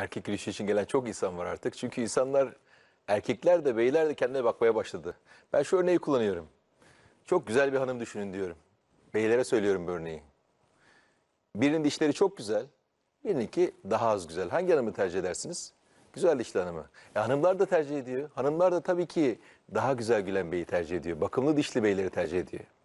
erkek ilişki için gelen çok insan var artık. Çünkü insanlar, erkekler de beyler de kendine bakmaya başladı. Ben şu örneği kullanıyorum. Çok güzel bir hanım düşünün diyorum. Beylere söylüyorum bu örneği. Birinin dişleri çok güzel, birininki daha az güzel. Hangi hanımı tercih edersiniz? Güzel dişli hanımı. E, hanımlar da tercih ediyor. Hanımlar da tabii ki daha güzel gülen beyi tercih ediyor. Bakımlı dişli beyleri tercih ediyor.